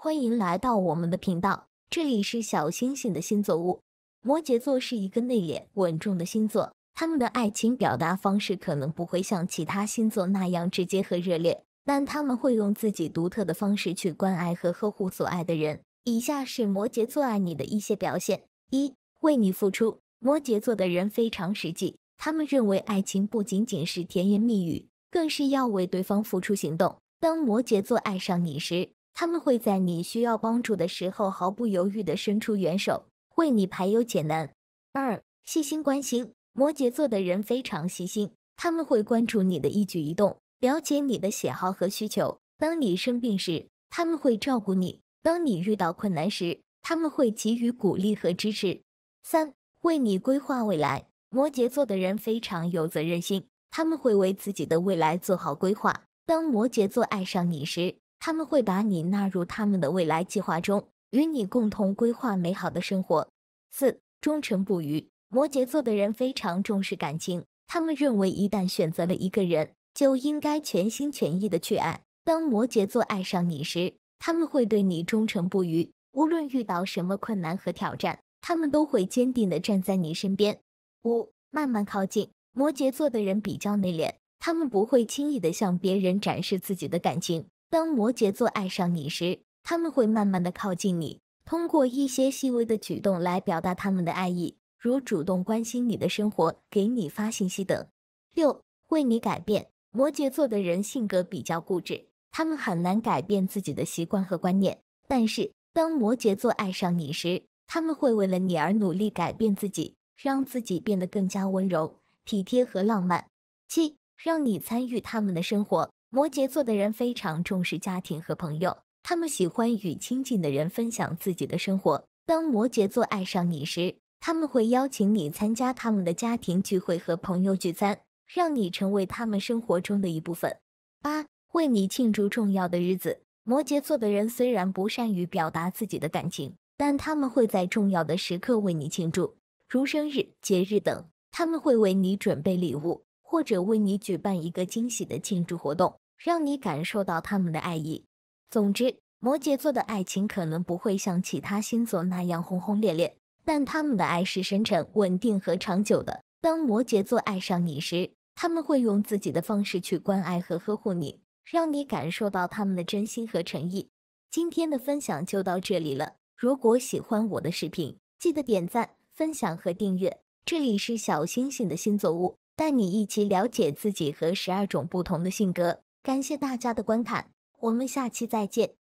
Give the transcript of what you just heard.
欢迎来到我们的频道，这里是小星星的星座屋。摩羯座是一个内敛、稳重的星座，他们的爱情表达方式可能不会像其他星座那样直接和热烈，但他们会用自己独特的方式去关爱和呵护所爱的人。以下是摩羯座爱你的一些表现：一、为你付出。摩羯座的人非常实际，他们认为爱情不仅仅是甜言蜜语，更是要为对方付出行动。当摩羯座爱上你时，他们会在你需要帮助的时候毫不犹豫地伸出援手，为你排忧解难。二、细心关心摩羯座的人非常细心，他们会关注你的一举一动，了解你的喜好和需求。当你生病时，他们会照顾你；当你遇到困难时，他们会给予鼓励和支持。三、为你规划未来摩羯座的人非常有责任心，他们会为自己的未来做好规划。当摩羯座爱上你时，他们会把你纳入他们的未来计划中，与你共同规划美好的生活。四、忠诚不渝。摩羯座的人非常重视感情，他们认为一旦选择了一个人，就应该全心全意的去爱。当摩羯座爱上你时，他们会对你忠诚不渝，无论遇到什么困难和挑战，他们都会坚定的站在你身边。五、慢慢靠近。摩羯座的人比较内敛，他们不会轻易的向别人展示自己的感情。当摩羯座爱上你时，他们会慢慢的靠近你，通过一些细微的举动来表达他们的爱意，如主动关心你的生活，给你发信息等。六，为你改变。摩羯座的人性格比较固执，他们很难改变自己的习惯和观念，但是当摩羯座爱上你时，他们会为了你而努力改变自己，让自己变得更加温柔、体贴和浪漫。七，让你参与他们的生活。摩羯座的人非常重视家庭和朋友，他们喜欢与亲近的人分享自己的生活。当摩羯座爱上你时，他们会邀请你参加他们的家庭聚会和朋友聚餐，让你成为他们生活中的一部分。八、为你庆祝重要的日子。摩羯座的人虽然不善于表达自己的感情，但他们会在重要的时刻为你庆祝，如生日、节日等。他们会为你准备礼物，或者为你举办一个惊喜的庆祝活动。让你感受到他们的爱意。总之，摩羯座的爱情可能不会像其他星座那样轰轰烈烈，但他们的爱是深沉、稳定和长久的。当摩羯座爱上你时，他们会用自己的方式去关爱和呵护你，让你感受到他们的真心和诚意。今天的分享就到这里了。如果喜欢我的视频，记得点赞、分享和订阅。这里是小星星的星座屋，带你一起了解自己和十二种不同的性格。感谢大家的观看，我们下期再见。